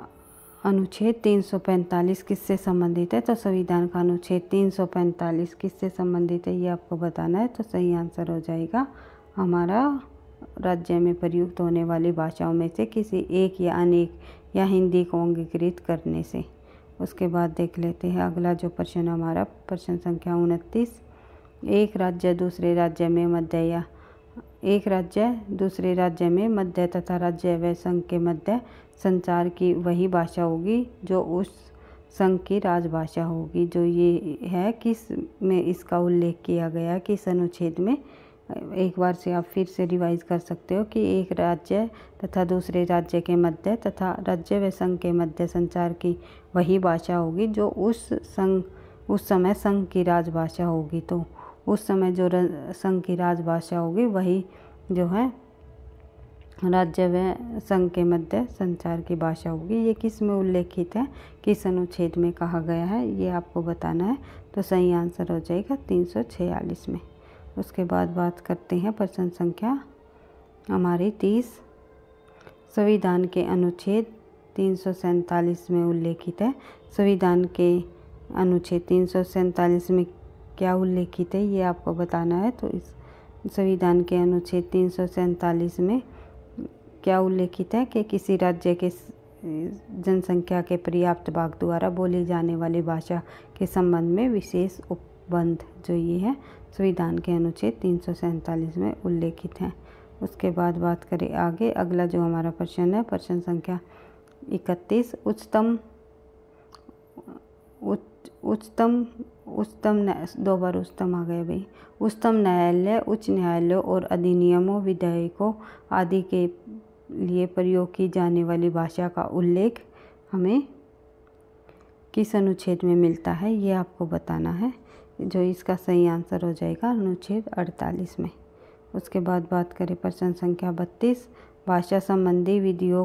अनुच्छेद 345 किससे संबंधित है तो संविधान का अनुच्छेद 345 किससे संबंधित है ये आपको बताना है तो सही आंसर हो जाएगा हमारा राज्य में प्रयुक्त होने वाली भाषाओं में से किसी एक या अनेक या हिंदी को अंगीकृत करने से उसके बाद देख लेते हैं अगला जो प्रश्न हमारा प्रश्न संख्या उनतीस एक राज्य दूसरे राज्य में मध्य या एक राज्य दूसरे राज्य में मध्य तथा राज्य व संघ के मध्य संचार की वही भाषा होगी जो उस संघ की राजभाषा होगी जो ये है कि इसमें इसका उल्लेख किया गया कि इस अनुच्छेद में एक बार से आप फिर से रिवाइज कर सकते हो कि एक राज्य तथा दूसरे राज्य के मध्य तथा राज्य व संघ के मध्य संचार की वही भाषा होगी जो उस संघ उस समय संघ की राजभाषा होगी तो उस समय जो संघ की राजभाषा होगी वही जो है राज्य व संघ के मध्य संचार की भाषा होगी ये किस में उल्लेखित है किस अनुच्छेद में कहा गया है ये आपको बताना है तो सही आंसर हो जाएगा तीन में उसके बाद बात करते हैं प्रश्न संख्या हमारी तीस संविधान के अनुच्छेद तीन सौ सैंतालीस में उल्लेखित है संविधान के अनुच्छेद तीन सौ सैंतालीस में क्या उल्लेखित है ये आपको बताना है तो इस संविधान के अनुच्छेद तीन सौ सैंतालीस में क्या उल्लेखित है कि किसी राज्य के जनसंख्या के पर्याप्त भाग द्वारा बोली जाने वाली भाषा के संबंध में विशेष उपबंध जो ये है संविधान के अनुच्छेद तीन में उल्लेखित हैं उसके बाद बात करें आगे अगला जो हमारा प्रश्न है प्रश्न संख्या इकतीस उच्चतम उच्चतम उच्चतम दो बार उच्चतम आ गए भाई उच्चतम न्यायालय उच्च न्यायालयों और अधिनियमों विधेयकों आदि के लिए प्रयोग की जाने वाली भाषा का उल्लेख हमें किस अनुच्छेद में मिलता है ये आपको बताना है जो इसका सही आंसर हो जाएगा अनुच्छेद 48 में उसके बाद बात करें प्रश्न संख्या 32 भाषा संबंधी विधियों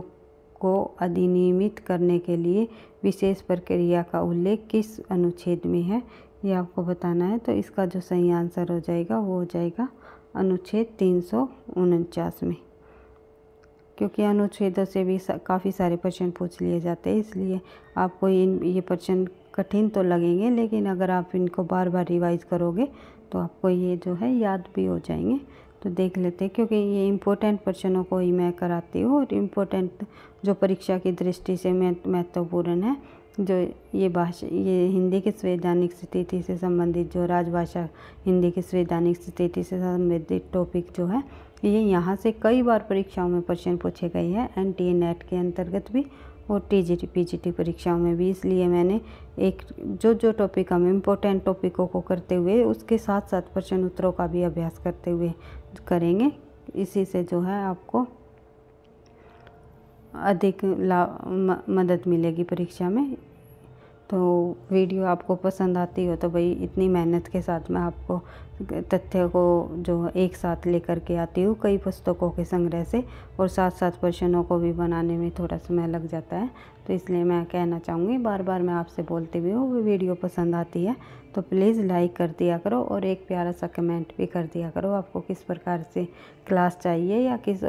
को अधिनियमित करने के लिए विशेष प्रक्रिया का उल्लेख किस अनुच्छेद में है ये आपको बताना है तो इसका जो सही आंसर हो जाएगा वो हो जाएगा अनुच्छेद तीन में क्योंकि अनुच्छेदों से भी सा, काफ़ी सारे प्रश्न पूछ लिए जाते हैं इसलिए आपको इन ये प्रश्न कठिन तो लगेंगे लेकिन अगर आप इनको बार बार रिवाइज करोगे तो आपको ये जो है याद भी हो जाएंगे तो देख लेते हैं क्योंकि ये इम्पोर्टेंट प्रश्नों को ही मैं कराती हूँ और इम्पोर्टेंट जो परीक्षा की दृष्टि से महत्वपूर्ण है जो ये भाषा ये हिंदी की संवैधानिक स्थिति से संबंधित जो राजभाषा हिंदी की संवैधानिक स्थिति से संबंधित टॉपिक जो है ये यहाँ से कई बार परीक्षाओं में प्रश्न पूछे गए हैं एन टी नेट के अंतर्गत भी और टीजीटी पीजीटी परीक्षाओं में भी इसलिए मैंने एक जो जो टॉपिक हम इम्पोर्टेंट टॉपिकों को करते हुए उसके साथ साथ प्रश्न उत्तरों का भी अभ्यास करते हुए करेंगे इसी से जो है आपको अधिक लाभ मदद मिलेगी परीक्षा में तो वीडियो आपको पसंद आती हो तो भाई इतनी मेहनत के साथ मैं आपको तथ्य को जो एक साथ लेकर के आती हूँ कई पुस्तकों के संग्रह से और साथ साथ प्रश्नों को भी बनाने में थोड़ा समय लग जाता है तो इसलिए मैं कहना चाहूँगी बार बार मैं आपसे बोलती भी हूँ वो वीडियो पसंद आती है तो प्लीज़ लाइक कर दिया करो और एक प्यारा सा कमेंट भी कर दिया करो आपको किस प्रकार से क्लास चाहिए या किस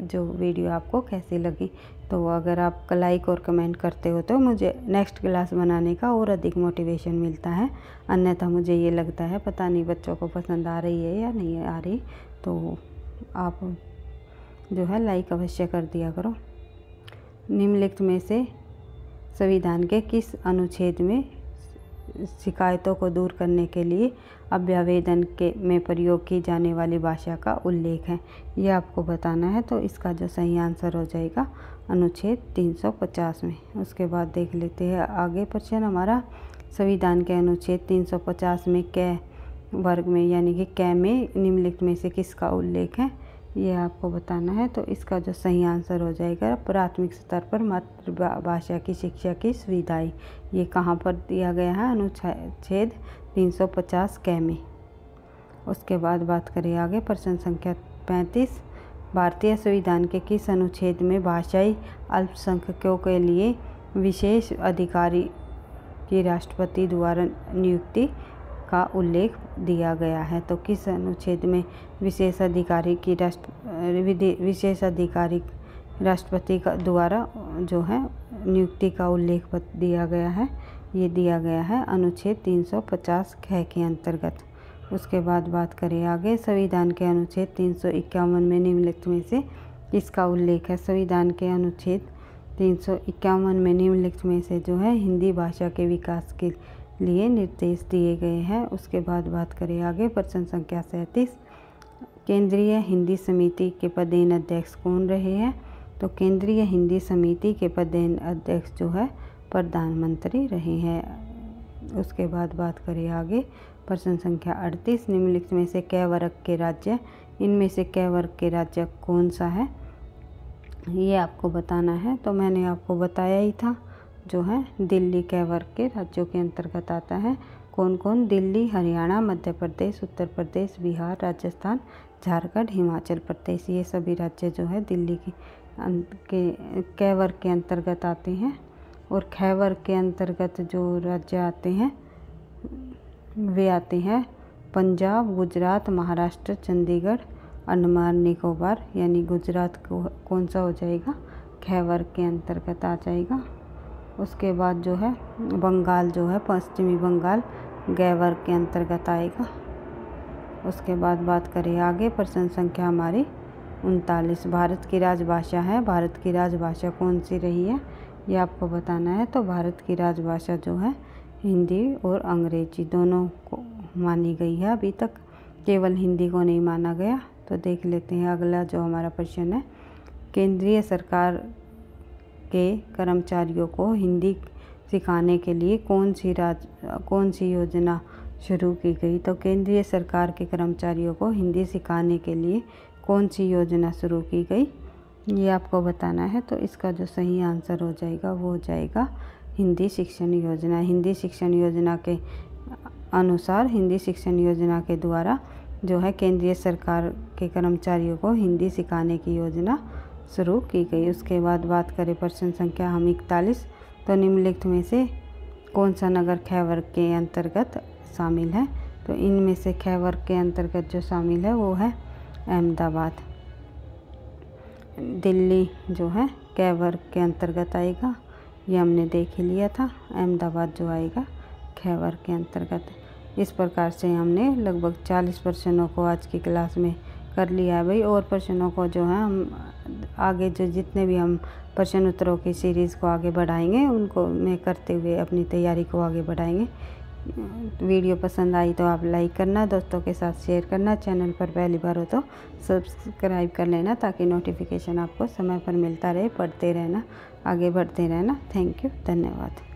जो वीडियो आपको कैसी लगी तो अगर आप लाइक और कमेंट करते हो तो मुझे नेक्स्ट क्लास बनाने का और अधिक मोटिवेशन मिलता है अन्यथा मुझे ये लगता है पता नहीं बच्चों को पसंद आ रही है या नहीं आ रही तो आप जो है लाइक अवश्य कर दिया करो निम्नलिखित में से संविधान के किस अनुच्छेद में शिकायतों को दूर करने के लिए अभ्यावेदन के में प्रयोग की जाने वाली भाषा का उल्लेख है ये आपको बताना है तो इसका जो सही आंसर हो जाएगा अनुच्छेद 350 में उसके बाद देख लेते हैं आगे प्रश्न हमारा संविधान के अनुच्छेद 350 में कै वर्ग में यानी कि कै में निम्नलिखित में से किसका उल्लेख है ये आपको बताना है तो इसका जो सही आंसर हो जाएगा प्राथमिक स्तर पर मातृभाषा की शिक्षा की सुविधाएँ ये कहाँ पर दिया गया है अनुच्छेद 350 कै में उसके बाद बात करें आगे प्रश्न संख्या 35 भारतीय संविधान के किस अनुच्छेद में भाषाई अल्पसंख्यकों के लिए विशेष अधिकारी की राष्ट्रपति द्वारा नियुक्ति का उल्लेख दिया गया है तो किस अनुच्छेद में विशेष अधिकारी की राष्ट्र विशेष अधिकारी राष्ट्रपति का द्वारा जो है नियुक्ति का उल्लेख दिया गया है ये दिया गया है अनुच्छेद 350 ख के अंतर्गत उसके बाद बात करें आगे संविधान के अनुच्छेद तीन में निम्नलिखित में से किसका उल्लेख है संविधान के अनुच्छेद तीन में निम्नलिखित में से जो है हिंदी भाषा के विकास के लिए निर्देश दिए गए हैं उसके बाद बात करें आगे प्रश्न संख्या सैंतीस केंद्रीय हिंदी समिति के पदेन अध्यक्ष कौन रहे हैं तो केंद्रीय हिंदी समिति के पदेन अध्यक्ष जो है प्रधानमंत्री रहे हैं उसके बाद बात करें आगे प्रश्न संख्या अड़तीस निम्नलिखित में से कै वर्ग के राज्य इनमें से कै वर्ग के राज्य कौन सा है ये आपको बताना है तो मैंने आपको बताया ही था जो है दिल्ली के वर्ग के राज्यों के अंतर्गत आता है कौन कौन दिल्ली हरियाणा मध्य प्रदेश उत्तर प्रदेश बिहार राजस्थान झारखंड हिमाचल प्रदेश ये सभी राज्य जो है दिल्ली के अं-, के के अंतर्गत आते हैं और खैवर के अंतर्गत जो राज्य आते हैं वे आते हैं पंजाब गुजरात महाराष्ट्र चंडीगढ़ अंडमान निकोबार यानी गुजरात को कौन सा हो जाएगा खैवर के अंतर्गत आ जाएगा उसके बाद जो है बंगाल जो है पश्चिमी बंगाल गैवर के अंतर्गत आएगा उसके बाद बात करें आगे प्रश्न संख्या हमारी उनतालीस भारत की राजभाषा है भारत की राजभाषा कौन सी रही है ये आपको बताना है तो भारत की राजभाषा जो है हिंदी और अंग्रेजी दोनों को मानी गई है अभी तक केवल हिंदी को नहीं माना गया तो देख लेते हैं अगला जो हमारा प्रश्न है केंद्रीय सरकार के कर्मचारियों को हिंदी सिखाने के लिए कौन सी राज कौन सी योजना शुरू की गई तो केंद्रीय सरकार के कर्मचारियों को हिंदी सिखाने के लिए कौन सी योजना शुरू की गई ये आपको बताना है तो इसका जो सही आंसर हो जाएगा वो हो जाएगा हिंदी शिक्षण योजना हिंदी शिक्षण योजना के अनुसार हिंदी शिक्षण योजना के द्वारा जो है केंद्रीय सरकार के कर्मचारियों को हिंदी सिखाने की योजना शुरू की गई उसके बाद बात करें प्रश्न संख्या हम इकतालीस तो निम्नलिखित में से कौन सा नगर वर्ग के अंतर्गत शामिल है तो इनमें से वर्ग के अंतर्गत जो शामिल है वो है अहमदाबाद दिल्ली जो है खैबर के अंतर्गत आएगा ये हमने देख ही लिया था अहमदाबाद जो आएगा वर्ग के अंतर्गत इस प्रकार से हमने लगभग चालीस प्रश्नों को आज की क्लास में कर लिया है भाई और प्रश्नों को जो है हम आगे जो जितने भी हम प्रश्न उत्तरों की सीरीज़ को आगे बढ़ाएंगे उनको मैं करते हुए अपनी तैयारी को आगे बढ़ाएंगे वीडियो पसंद आई तो आप लाइक करना दोस्तों के साथ शेयर करना चैनल पर पहली बार हो तो सब्सक्राइब कर लेना ताकि नोटिफिकेशन आपको समय पर मिलता रहे पढ़ते रहना आगे बढ़ते रहना थैंक यू धन्यवाद